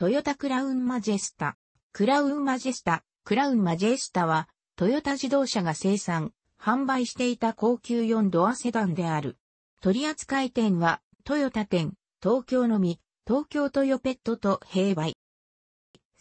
トヨタクラウンマジェスタ。クラウンマジェスタ、クラウンマジェスタは、トヨタ自動車が生産、販売していた高級4ドアセダンである。取扱店は、トヨタ店、東京のみ、東京トヨペットと併売。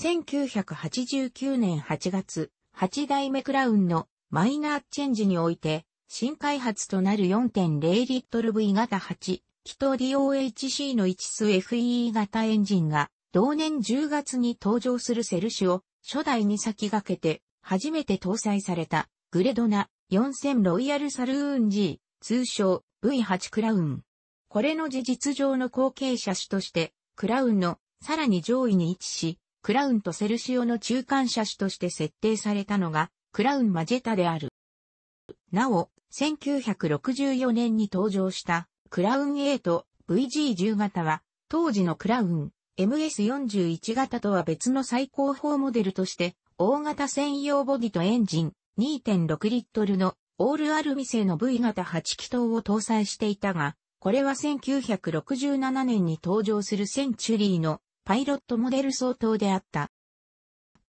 1989年8月、8代目クラウンのマイナーチェンジにおいて、新開発となる4.0リットル V 型8、気筒 DOHC の1数 f e 型エンジンが同年10月に登場するセルシオ、初代に先駆けて、初めて搭載された、グレドナ4000ロイヤルサルーン G、通称 V8 クラウン。これの事実上の後継車種として、クラウンのさらに上位に位置し、クラウンとセルシオの中間車種として設定されたのが、クラウンマジェタである。なお、1964年に登場した、クラウン A と VG10 型は、当時のクラウン MS41 型とは別の最高峰モデルとして、大型専用ボディとエンジン2.6リットルのオールアルミ製の V 型8気筒を搭載していたが、これは1967年に登場するセンチュリーのパイロットモデル相当であった。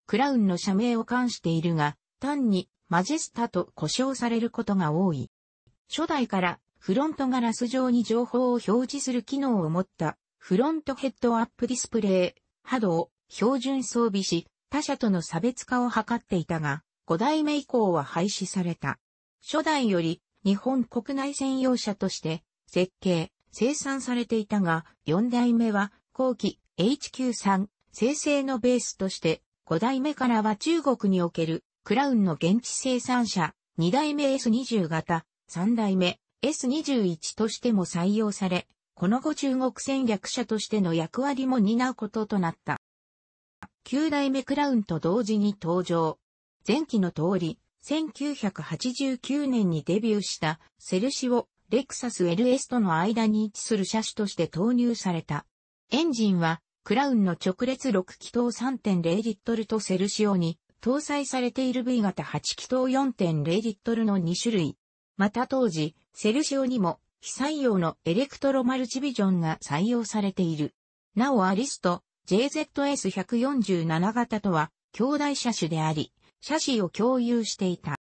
クラウンの社名を冠しているが、単にマジェスタと呼称されることが多い。初代からフロントガラス上に情報を表示する機能を持ったフロントヘッドアップディスプレイ、波動標準装備し、他社との差別化を図っていたが、5代目以降は廃止された。初代より日本国内専用車として設計、生産されていたが、4代目は後期 HQ3 生成のベースとして、5代目からは中国におけるクラウンの現地生産車、2代目 S20 型、3代目 S21 としても採用され、この後中国戦略者としての役割も担うこととなった。9代目クラウンと同時に登場。前期の通り、1989年にデビューしたセルシオ、レクサス LS との間に位置する車種として投入された。エンジンは、クラウンの直列6気筒3.0リットルとセルシオに搭載されている V 型8気筒4.0リットルの2種類。また当時、セルシオにも非採用のエレクトロマルチビジョンが採用されている。なおアリスト JZS147 型とは兄弟車種であり、車種を共有していた。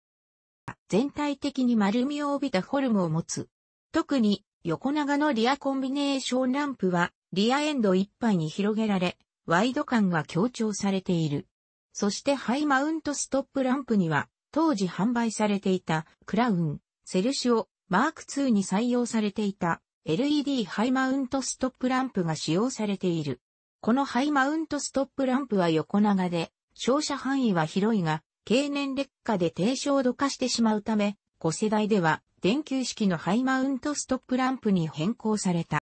全体的に丸みを帯びたフォルムを持つ。特に横長のリアコンビネーションランプはリアエンドいっぱいに広げられ、ワイド感が強調されている。そしてハイマウントストップランプには当時販売されていたクラウン、セルシオ、マーク2に採用されていた LED ハイマウントストップランプが使用されている。このハイマウントストップランプは横長で、照射範囲は広いが、経年劣化で低照度化してしまうため、5世代では電球式のハイマウントストップランプに変更された。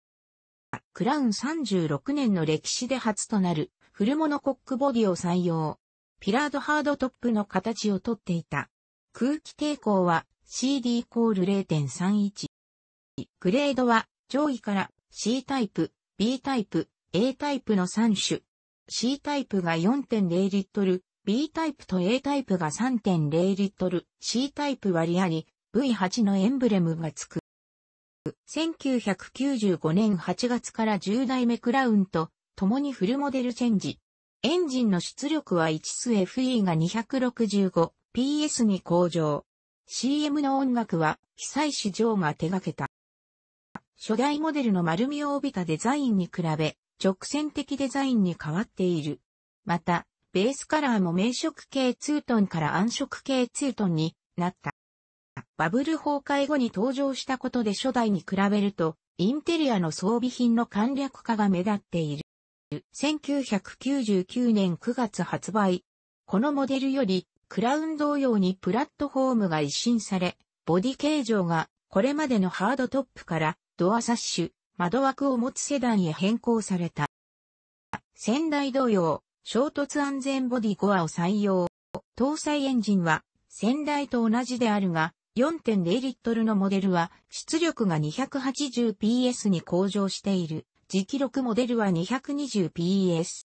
クラウン36年の歴史で初となるフルモノコックボディを採用。ピラードハードトップの形をとっていた。空気抵抗は CD イコール0.31。グレードは上位から C タイプ、B タイプ、A タイプの3種。C タイプが4.0リットル、B タイプと A タイプが3.0リットル、C タイプ割りあり、V8 のエンブレムがつく。1995年8月から10代目クラウンと共にフルモデルチェンジ。エンジンの出力は1数 FE が 265PS に向上。CM の音楽は、被災市場が手掛けた。初代モデルの丸みを帯びたデザインに比べ、直線的デザインに変わっている。また、ベースカラーも明色系ツートンから暗色系ツートンになった。バブル崩壊後に登場したことで初代に比べると、インテリアの装備品の簡略化が目立っている。1999年9月発売。このモデルよりクラウン同様にプラットフォームが一新され、ボディ形状がこれまでのハードトップからドアサッシュ、窓枠を持つセダンへ変更された。仙台同様、衝突安全ボディコアを採用。搭載エンジンは仙台と同じであるが、4.0リットルのモデルは出力が 280PS に向上している。次記録モデルは 220PS。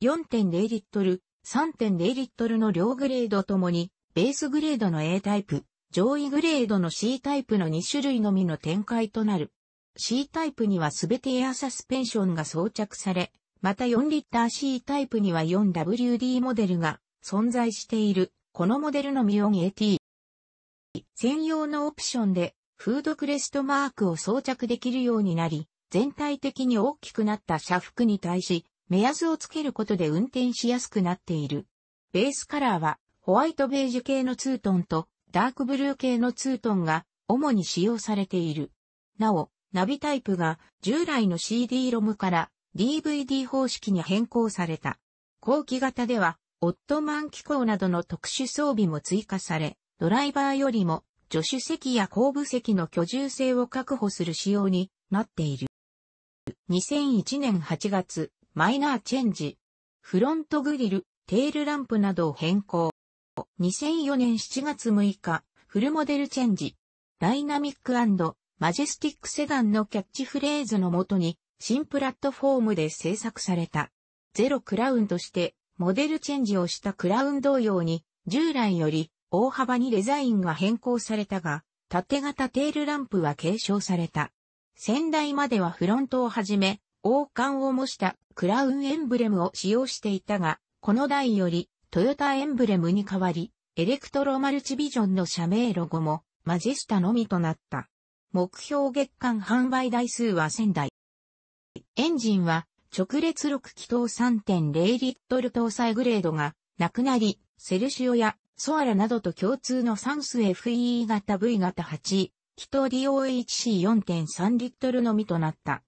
4.0リットル3.0リットルの両グレードともに、ベースグレードの A タイプ、上位グレードの C タイプの2種類のみの展開となる。C タイプにはすべてエアサスペンションが装着され、また4リッター C タイプには 4WD モデルが存在している。このモデルのオン a t 専用のオプションで、フードクレストマークを装着できるようになり、全体的に大きくなった社服に対し、目安をつけることで運転しやすくなっている。ベースカラーはホワイトベージュ系のツートンとダークブルー系のツートンが主に使用されている。なお、ナビタイプが従来の CD ロムから DVD 方式に変更された。後期型では、オットマン機構などの特殊装備も追加され、ドライバーよりも助手席や後部席の居住性を確保する仕様になっている。2001年8月、マイナーチェンジ、フロントグリル、テールランプなどを変更。2004年7月6日、フルモデルチェンジ、ダイナミックマジェスティックセダンのキャッチフレーズのもとに、新プラットフォームで制作された。ゼロクラウンとして、モデルチェンジをしたクラウン同様に、従来より大幅にデザインが変更されたが、縦型テールランプは継承された。先代まではフロントをはじめ、王冠を模したクラウンエンブレムを使用していたが、この台よりトヨタエンブレムに代わり、エレクトロマルチビジョンの社名ロゴもマジェスタのみとなった。目標月間販売台数は1000台。エンジンは直列6気筒3.0リットル搭載グレードがなくなり、セルシオやソアラなどと共通のサンス FE 型 V 型8、気筒 DOHC4.3 リットルのみとなった。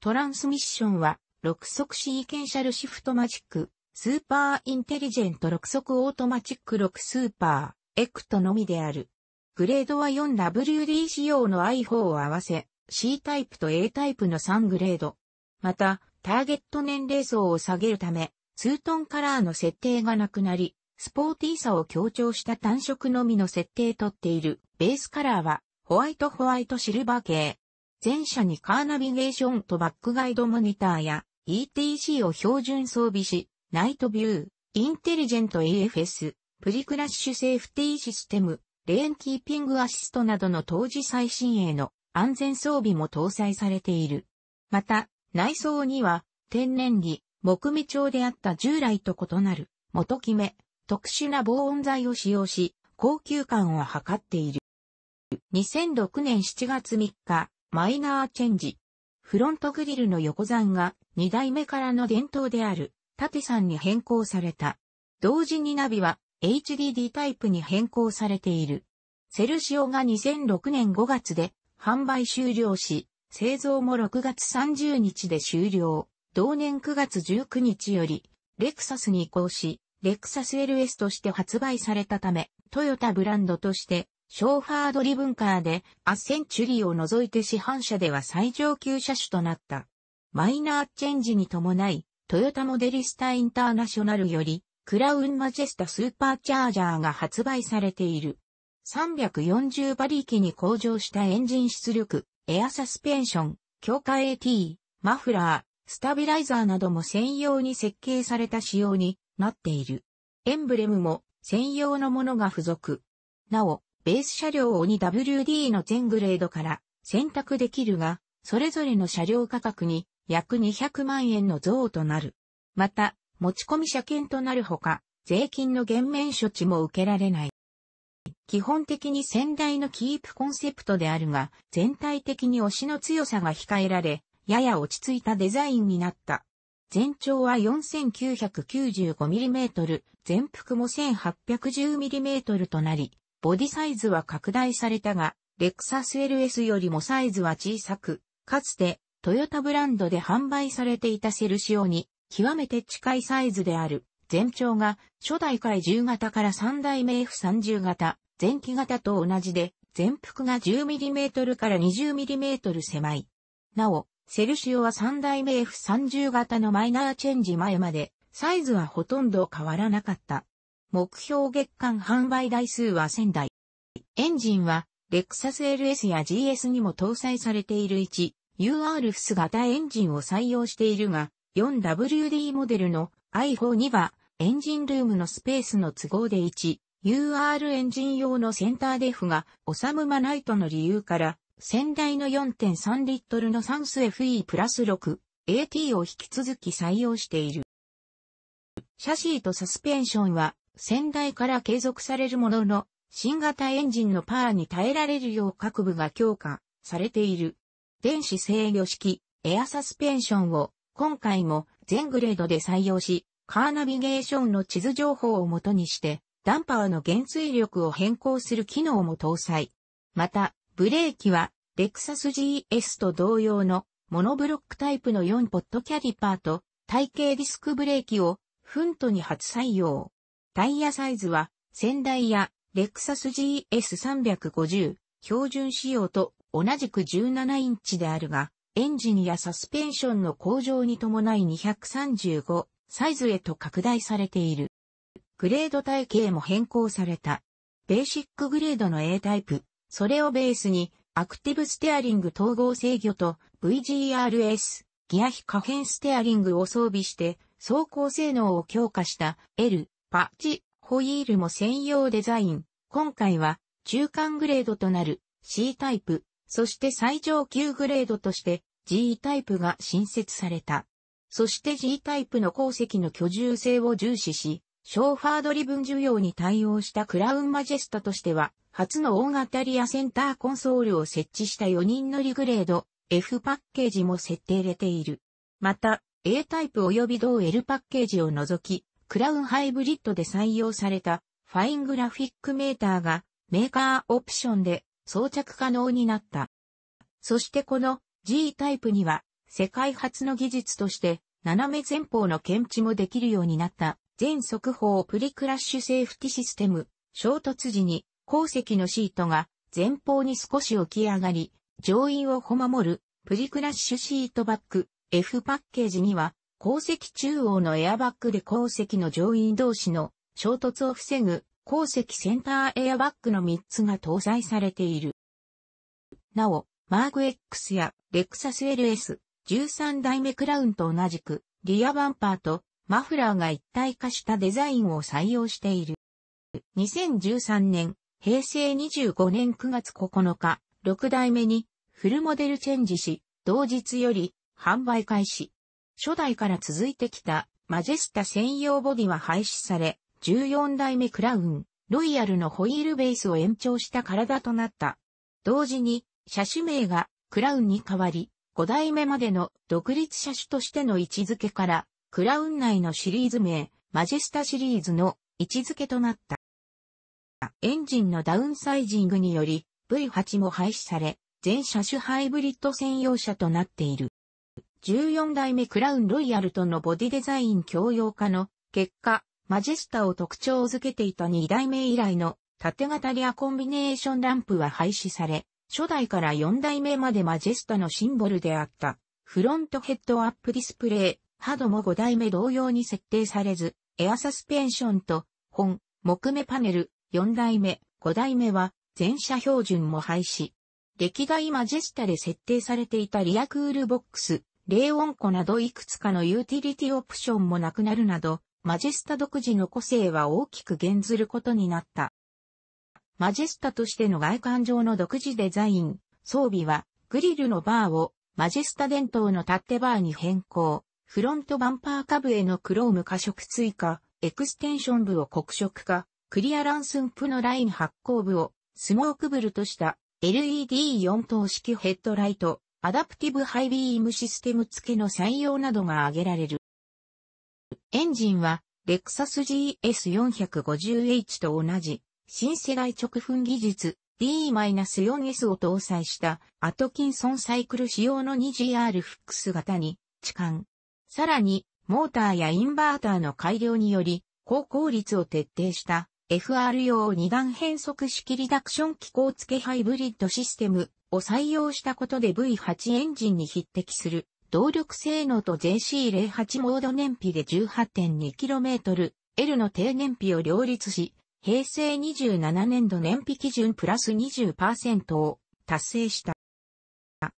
トランスミッションは、6速シーケンシャルシフトマジック、スーパーインテリジェント6速オートマチック6スーパー、エクトのみである。グレードは 4WD 仕様の i4 を合わせ、C タイプと A タイプの3グレード。また、ターゲット年齢層を下げるため、ツートンカラーの設定がなくなり、スポーティーさを強調した単色のみの設定とっている。ベースカラーは、ホワイトホワイトシルバー系。全車にカーナビゲーションとバックガイドモニターや ETC を標準装備し、ナイトビュー、インテリジェント AFS、プリクラッシュセーフティーシステム、レーンキーピングアシストなどの当時最新鋭の安全装備も搭載されている。また、内装には天然木、木目調であった従来と異なる元決め、特殊な防音材を使用し、高級感を図っている。2006年7月3日、マイナーチェンジ。フロントグリルの横山が2代目からの伝統である縦山に変更された。同時にナビは HDD タイプに変更されている。セルシオが2006年5月で販売終了し、製造も6月30日で終了。同年9月19日より、レクサスに移行し、レクサス LS として発売されたため、トヨタブランドとしてショーファードリブンカーでアッセンチュリーを除いて市販車では最上級車種となった。マイナーチェンジに伴い、トヨタモデリスタインターナショナルより、クラウンマジェスタスーパーチャージャーが発売されている。340馬力に向上したエンジン出力、エアサスペンション、強化 AT、マフラー、スタビライザーなども専用に設計された仕様になっている。エンブレムも専用のものが付属。なお、ベース車両を 2WD の全グレードから選択できるが、それぞれの車両価格に約200万円の増となる。また、持ち込み車検となるほか、税金の減免処置も受けられない。基本的に先代のキープコンセプトであるが、全体的に押しの強さが控えられ、やや落ち着いたデザインになった。全長は 4995mm、全幅も 1810mm となり、ボディサイズは拡大されたが、レクサス LS よりもサイズは小さく、かつてトヨタブランドで販売されていたセルシオに極めて近いサイズである。全長が初代回10型から3代目 F30 型、前期型と同じで、全幅が 10mm から 20mm 狭い。なお、セルシオは3代目 F30 型のマイナーチェンジ前まで、サイズはほとんど変わらなかった。目標月間販売台数は1000台。エンジンは、レクサス LS や GS にも搭載されている1、UR f ス型エンジンを採用しているが、4WD モデルの i4 には、エンジンルームのスペースの都合で1、UR エンジン用のセンターデフが収まないとの理由から、先代の4.3リットルのサンス FE プラス 6AT を引き続き採用している。シャシーとサスペンションは先代から継続されるものの、新型エンジンのパワーに耐えられるよう各部が強化されている。電子制御式エアサスペンションを今回も全グレードで採用し、カーナビゲーションの地図情報をもとにして、ダンパーの減衰力を変更する機能も搭載。また、ブレーキは、レクサス GS と同様のモノブロックタイプの4ポットキャリパーと、体型ディスクブレーキを、フントに初採用。タイヤサイズは、仙台やレクサス GS350 標準仕様と同じく17インチであるが、エンジンやサスペンションの向上に伴い235サイズへと拡大されている。グレード体系も変更された。ベーシックグレードの A タイプ、それをベースにアクティブステアリング統合制御と VGRS、ギア比可変ステアリングを装備して走行性能を強化した L、パッチ、ホイールも専用デザイン。今回は中間グレードとなる C タイプ、そして最上級グレードとして G タイプが新設された。そして G タイプの鉱石の居住性を重視し、ショーファードリブン需要に対応したクラウンマジェスタとしては、初の大型リアセンターコンソールを設置した4人乗りグレード F パッケージも設定れている。また、A タイプ及び同 L パッケージを除き、クラウンハイブリッドで採用されたファイングラフィックメーターがメーカーオプションで装着可能になった。そしてこの G タイプには世界初の技術として斜め前方の検知もできるようになった全速報プリクラッシュセーフティシステム衝突時に後席のシートが前方に少し起き上がり乗員を保守るプリクラッシュシートバック F パッケージには後石中央のエアバッグで後石の乗員同士の衝突を防ぐ後石センターエアバッグの3つが搭載されている。なお、マーク X やレクサス LS 13代目クラウンと同じくリアバンパーとマフラーが一体化したデザインを採用している。2013年、平成25年9月9日、6代目にフルモデルチェンジし、同日より販売開始。初代から続いてきたマジェスタ専用ボディは廃止され、14代目クラウン、ロイヤルのホイールベースを延長した体となった。同時に、車種名がクラウンに変わり、5代目までの独立車種としての位置づけから、クラウン内のシリーズ名、マジェスタシリーズの位置づけとなった。エンジンのダウンサイジングにより、V8 も廃止され、全車種ハイブリッド専用車となっている。14代目クラウンロイヤルとのボディデザイン共用化の結果、マジェスタを特徴づけていた2代目以来の縦型リアコンビネーションランプは廃止され、初代から4代目までマジェスタのシンボルであったフロントヘッドアップディスプレイ、ハドも5代目同様に設定されず、エアサスペンションと本、木目パネル、4代目、5代目は全車標準も廃止。歴代マジェスタで設定されていたリアクールボックス、冷温庫などいくつかのユーティリティオプションもなくなるなど、マジェスタ独自の個性は大きく減ずることになった。マジェスタとしての外観上の独自デザイン、装備は、グリルのバーを、マジェスタ伝統の立ってバーに変更、フロントバンパー下部へのクローム加色追加、エクステンション部を黒色化、クリアランスンプのライン発光部を、スモークブルとした、LED4 灯式ヘッドライト、アダプティブハイビームシステム付けの採用などが挙げられる。エンジンは、レクサス GS450H と同じ、新世代直噴技術 D-4S を搭載したアトキンソンサイクル仕様の 2GR フックス型に、置換。さらに、モーターやインバーターの改良により、高効率を徹底した f r 用二段変速式リダクション機構付けハイブリッドシステムを採用したことで V8 エンジンに匹敵する動力性能と JC08 モード燃費で 18.2km、L の低燃費を両立し、平成27年度燃費基準プラス20%を達成した。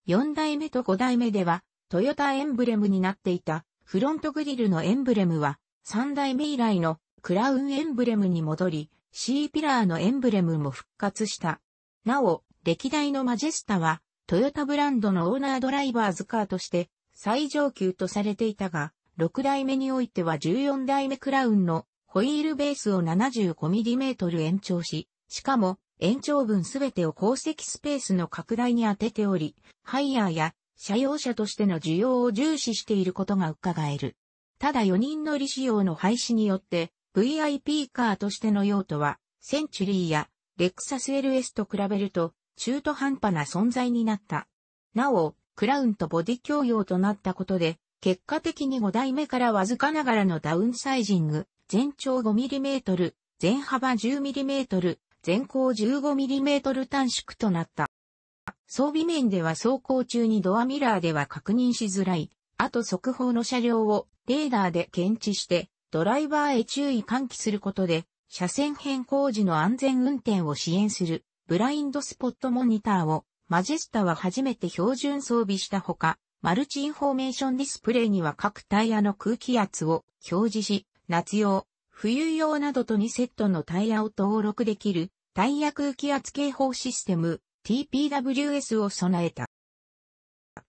4代目と5代目では、トヨタエンブレムになっていたフロントグリルのエンブレムは、3代目以来のクラウンエンブレムに戻り、C ピラーのエンブレムも復活した。なお、歴代のマジェスタは、トヨタブランドのオーナードライバーズカーとして最上級とされていたが、6代目においては14代目クラウンのホイールベースを 75mm 延長し、しかも延長分すべてを鉱石スペースの拡大に当てており、ハイヤーや車用車としての需要を重視していることが伺える。ただ4人乗り仕様の廃止によって、VIP カーとしての用途は、センチュリーやレクサス LS と比べると中途半端な存在になった。なお、クラウンとボディ共用となったことで、結果的に5代目からわずかながらのダウンサイジング、全長 5mm、全幅 10mm、全高 15mm 短縮となった。装備面では走行中にドアミラーでは確認しづらい、あと速報の車両をレーダーで検知してドライバーへ注意喚起することで、車線変更時の安全運転を支援するブラインドスポットモニターをマジェスタは初めて標準装備したほか、マルチインフォーメーションディスプレイには各タイヤの空気圧を表示し、夏用、冬用などと2セットのタイヤを登録できるタイヤ空気圧警報システム TPWS を備えた。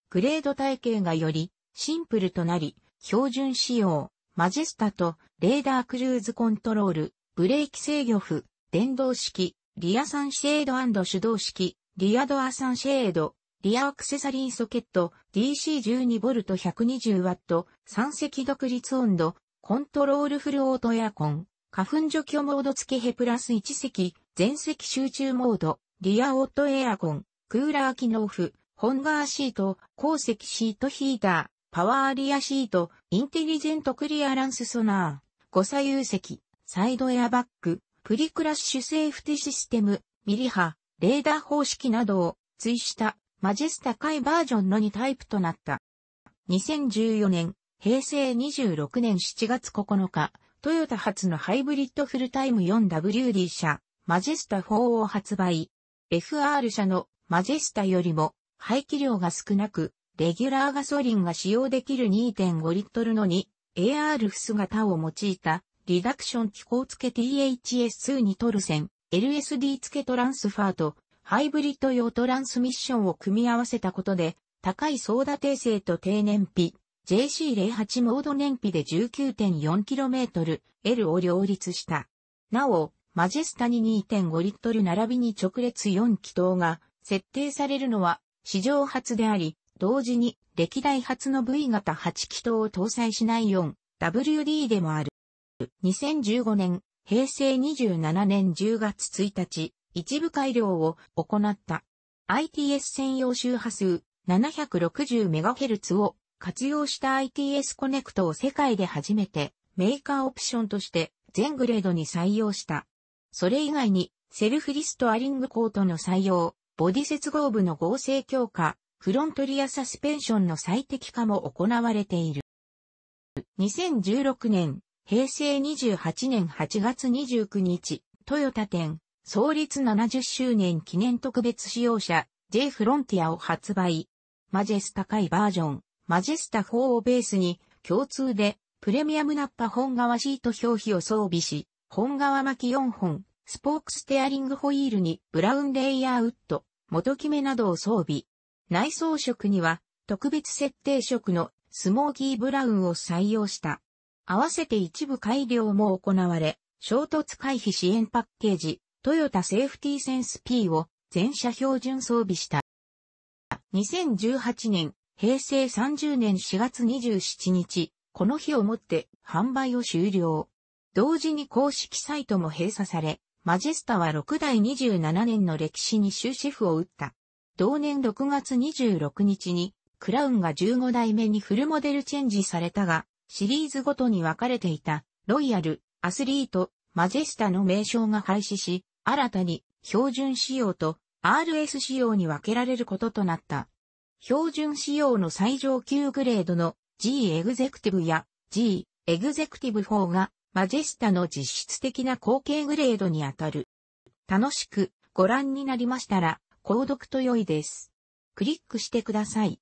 グレード体系がよりシンプルとなり、標準仕様、マジェスタと、レーダークルーズコントロール、ブレーキ制御譜、電動式、リアサンシェード手動式、リアドアサンシェード、リアアクセサリーソケット、DC12V120W、三席独立温度、コントロールフルオートエアコン、花粉除去モード付きヘプラス1席、全席集中モード、リアオートエアコン、クーラー機能譜、ホンガーシート、鉱石シートヒーター、パワーリアシート、インテリジェントクリアランスソナー、誤差右石、サイドエアバック、プリクラッシュセーフティシステム、ミリ波、レーダー方式などを追したマジェスタ海バージョンの2タイプとなった。2014年、平成26年7月9日、トヨタ発のハイブリッドフルタイム 4WD 車、マジェスタ4を発売。FR 車のマジェスタよりも排気量が少なく、レギュラーガソリンが使用できる2.5リットルの 2AR フス型を用いたリダクション機構付け THS ニトル線 LSD 付けトランスファーとハイブリッド用トランスミッションを組み合わせたことで高いソ打定訂正と低燃費 JC08 モード燃費で 19.4km L を両立した。なお、マジェスタに2.5リットル並びに直列4気筒が設定されるのは史上初であり、同時に歴代初の V 型8気筒を搭載しない 4WD でもある。2015年、平成27年10月1日、一部改良を行った ITS 専用周波数 760MHz を活用した ITS コネクトを世界で初めてメーカーオプションとして全グレードに採用した。それ以外にセルフリストアリングコートの採用、ボディ接合部の合成強化、フロントリアサスペンションの最適化も行われている。2016年、平成28年8月29日、トヨタ店、創立70周年記念特別使用車、J フロンティアを発売。マジェスタ高いバージョン、マジェスタ4をベースに、共通で、プレミアムナッパ本革シート表皮を装備し、本革巻き4本、スポークステアリングホイールにブラウンレイヤーウッド、元決めなどを装備。内装色には特別設定色のスモーキーブラウンを採用した。合わせて一部改良も行われ、衝突回避支援パッケージ、トヨタセーフティセンス P を全車標準装備した。2018年、平成30年4月27日、この日をもって販売を終了。同時に公式サイトも閉鎖され、マジェスタは6代27年の歴史に終止符を打った。同年6月26日に、クラウンが15代目にフルモデルチェンジされたが、シリーズごとに分かれていた、ロイヤル、アスリート、マジェスタの名称が廃止し、新たに標準仕様と RS 仕様に分けられることとなった。標準仕様の最上級グレードの G エグゼクティブや G エグゼクティブ4がマジェスタの実質的な後継グレードにあたる。楽しくご覧になりましたら、購読と良いです。クリックしてください。